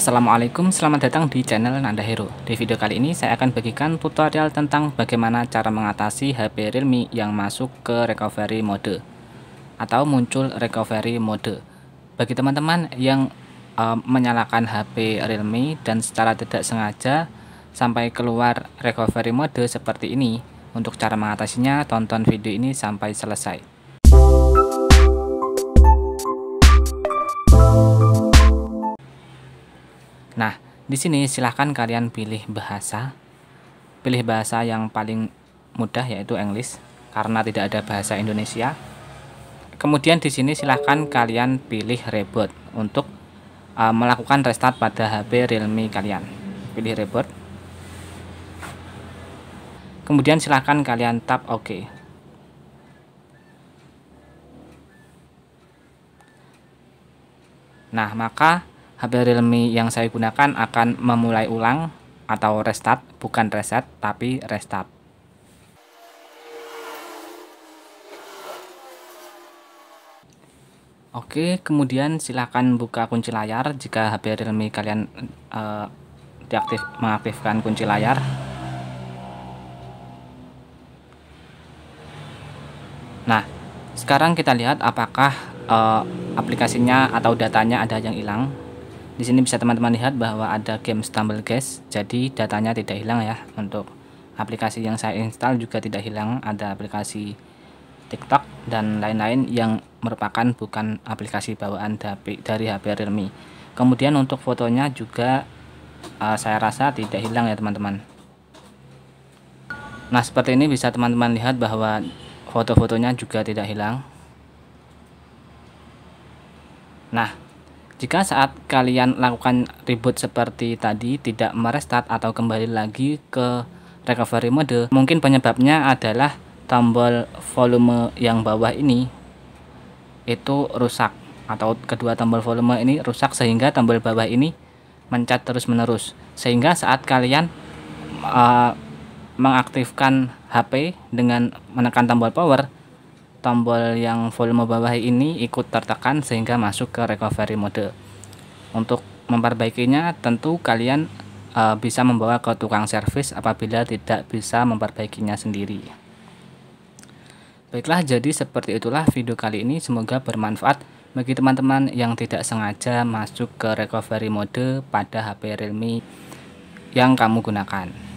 Assalamualaikum, selamat datang di channel Nanda Hero. Di video kali ini saya akan bagikan tutorial tentang bagaimana cara mengatasi HP Realme yang masuk ke recovery mode atau muncul recovery mode. Bagi teman-teman yang e, menyalakan HP Realme dan secara tidak sengaja sampai keluar recovery mode seperti ini, untuk cara mengatasinya tonton video ini sampai selesai. Nah, di sini silahkan kalian pilih bahasa. Pilih bahasa yang paling mudah yaitu English karena tidak ada bahasa Indonesia. Kemudian di sini silahkan kalian pilih reboot untuk uh, melakukan restart pada HP Realme kalian. Pilih reboot. Kemudian silahkan kalian tap OK. Nah, maka HP Realme yang saya gunakan akan memulai ulang atau restart, bukan reset tapi restart. Oke, kemudian silakan buka kunci layar jika HP Realme kalian uh, diaktif mengaktifkan kunci layar. Nah, sekarang kita lihat apakah uh, aplikasinya atau datanya ada yang hilang. Di sini bisa teman-teman lihat bahwa ada game Stumble Guys, jadi datanya tidak hilang ya. Untuk aplikasi yang saya install juga tidak hilang, ada aplikasi TikTok dan lain-lain yang merupakan bukan aplikasi bawaan dari HP Realme. Kemudian untuk fotonya juga uh, saya rasa tidak hilang ya teman-teman. Nah seperti ini bisa teman-teman lihat bahwa foto-fotonya juga tidak hilang. Nah jika saat kalian lakukan reboot seperti tadi tidak merestart atau kembali lagi ke recovery mode, mungkin penyebabnya adalah tombol volume yang bawah ini itu rusak atau kedua tombol volume ini rusak sehingga tombol bawah ini mencet terus-menerus. Sehingga saat kalian uh, mengaktifkan HP dengan menekan tombol power, tombol yang volume bawah ini ikut tertekan sehingga masuk ke recovery mode. Untuk memperbaikinya tentu kalian e, bisa membawa ke tukang servis apabila tidak bisa memperbaikinya sendiri. Baiklah, jadi seperti itulah video kali ini. Semoga bermanfaat bagi teman-teman yang tidak sengaja masuk ke recovery mode pada HP Realme yang kamu gunakan.